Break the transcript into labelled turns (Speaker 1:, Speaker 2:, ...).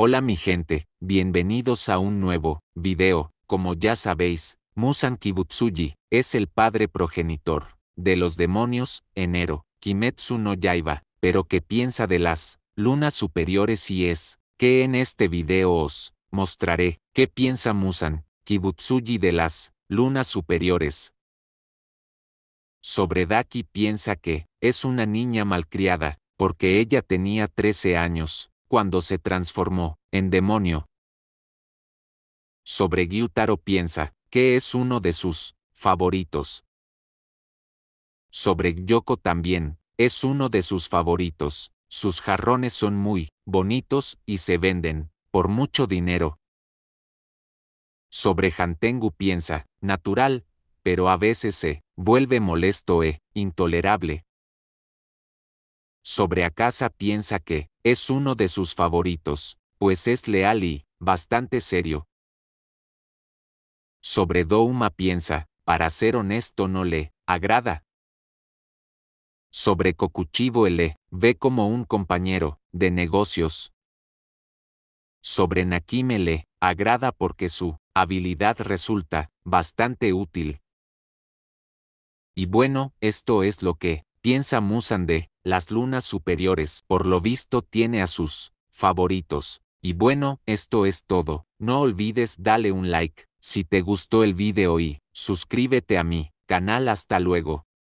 Speaker 1: Hola mi gente, bienvenidos a un nuevo video. Como ya sabéis, Musan Kibutsuji es el padre progenitor de los demonios, enero, Kimetsu no Yaiba, pero que piensa de las lunas superiores y es que en este video os mostraré qué piensa Musan Kibutsuji de las lunas superiores. Sobre Daki piensa que es una niña malcriada, porque ella tenía 13 años cuando se transformó en demonio. Sobre Gyutaro piensa que es uno de sus favoritos. Sobre Gyoko también es uno de sus favoritos. Sus jarrones son muy bonitos y se venden por mucho dinero. Sobre Hantengu piensa, natural, pero a veces se vuelve molesto e intolerable sobre Akasa piensa que es uno de sus favoritos, pues es leal y bastante serio. Sobre Douma piensa, para ser honesto no le agrada. Sobre Cocuchivo le ve como un compañero de negocios. Sobre Nakime le agrada porque su habilidad resulta bastante útil. Y bueno, esto es lo que piensa Musan las lunas superiores, por lo visto tiene a sus favoritos. Y bueno, esto es todo. No olvides dale un like si te gustó el video y suscríbete a mi canal. Hasta luego.